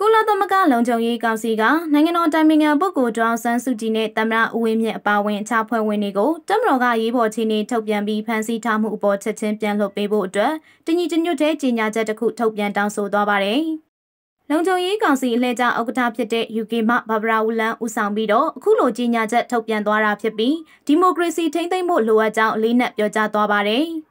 ကုလသမဂ္ဂလုံခြုံရေးကောင်စီကနိုင်ငံတော်တိုင်ပင်ခံပုဂ္ဂိုလ်ဒေါအောင်ဆန်းစုကြည်နဲ့သမ္မတဦးဝင်းမြင့်အပါအဝင်အခြားဖွဲ့ဝင်တွေကိုတမတော်ကရေးပေါ်ခြေနေထုတ်ပြန်ပြီးဖမ်းဆီးထားမှုအပေါ်ချက်ချင်းပြန်လွှတ်ပေးဖို့အတွက်တညီတညွတ်တဲ့ကြေညာချက်တစ်ခုထုတ်ပြန်တောင်းဆိုသွားပါတယ်။လုံခြုံရေးကောင်စီအလှည့်ကျဥက္ကဋ္ဌဖြစ်တဲ့ UK မှဘာဘရာဝူလန်ဦးဆောင်ပြီးတော့အခုလိုကြေညာချက်ထုတ်ပြန်သွားတာဖြစ်ပြီးဒီမိုကရေစီထိမ့်သိမ့်ဖို့လိုအပ်ကြောင်းအလေးနက်ပြောကြားသွားပါတယ်။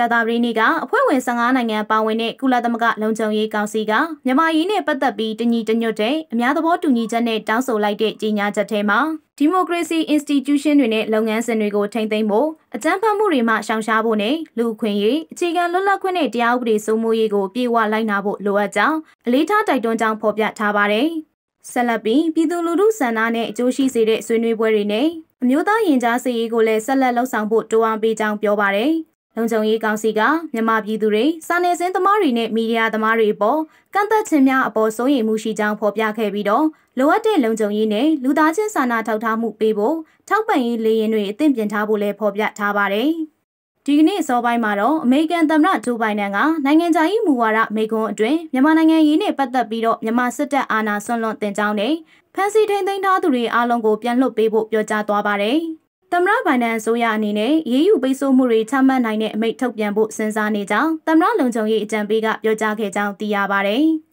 ကြာသပတေးနေ့ကအဖွဲ့ဝင်15နိုင်ငံပါဝင်တဲ့ကုလသမဂ္ဂလုံခြုံရေးကောင်စီကမြန်မာရေးနဲ့ပတ်သက်ပြီးတညီတညွတ်တဲ့အများသဘောတူညီချက်နဲ့တောင်းဆိုလိုက်တဲ့ကြေညာချက်ထဲမှာဒီမိုကရေစီ institution တွေနဲ့လုပ်ငန်းစဉ်တွေကိုထိမ့်သိမ်းဖို့အကြမ်းဖက်မှုတွေမှရှောင်ရှားဖို့နဲ့လူခွင့်ရေးအခြေခံလွတ်လပ်ခွင့်နဲ့တရားဥပဒေစိုးမိုးရေးကိုပြေဝလိုက်နာဖို့လိုအပ်ကြောင်းအလေးထားတိုက်တွန်းကြောင်းဖော်ပြထားပါတယ်။ဆက်လက်ပြီးပြည်သူလူထုဆန္ဒနဲ့အကျိုးရှိစေတဲ့ဆွေးနွေးပွဲတွေနဲ့အမျိုးသားရင်ကြားစည်ရေးကိုလည်းဆက်လက်လှုပ်ဆောင်ဖို့တောင်းအားပေးကြောင်းပြောပါတယ်။လုံခြုံရေးကောင်စီကမြန်မာပြည်သူတွေစာနယ်ဇင်းသမားတွေနဲ့မီဒီယာသမားတွေအပေါ်ကန့်သက်ခြင်းများအပေါ်စိုးရိမ်မှုရှိကြောင်းဖော်ပြခဲ့ပြီးတော့လိုအပ်တဲ့လုံခြုံရေးနဲ့လူသားချင်းစာနာထောက်ထားမှုပေးဖို့ထောက်ပံ့ရေးလေရင်တွေအသင့်ပြင်ထားဖို့လည်းဖော်ပြထားပါတယ်။ဒီကနေ့အစောပိုင်းမှာတော့အမေရိကန်သမ္မတဂျိုးဘိုင်နန်ကနိုင်ငံခြားရေးမူဝါဒမိကွန်းအတွင်းမြန်မာနိုင်ငံရေးနဲ့ပတ်သက်ပြီးတော့မြန်မာစစ်တပ်အာဏာဆွန့်လွတ်တင်ကြောင်းနဲ့ဖမ်းဆီးထိန်သိမ်းထားသူတွေအားလုံးကိုပြန်လွှတ်ပေးဖို့ပြောကြားသွားပါတယ်။သမ္မတဘိုင်ဒန်အစိုးရအနေနဲ့ရေးယူပိတ်ဆို့မှုတွေချမှတ်နိုင်တဲ့အမိန့်ထုတ်ပြန်ဖို့စဉ်းစားနေကြောင်းသမ္မတလုံခြုံရေးအကြံပေးကပြောကြားခဲ့ကြောင်းသိရပါတယ်။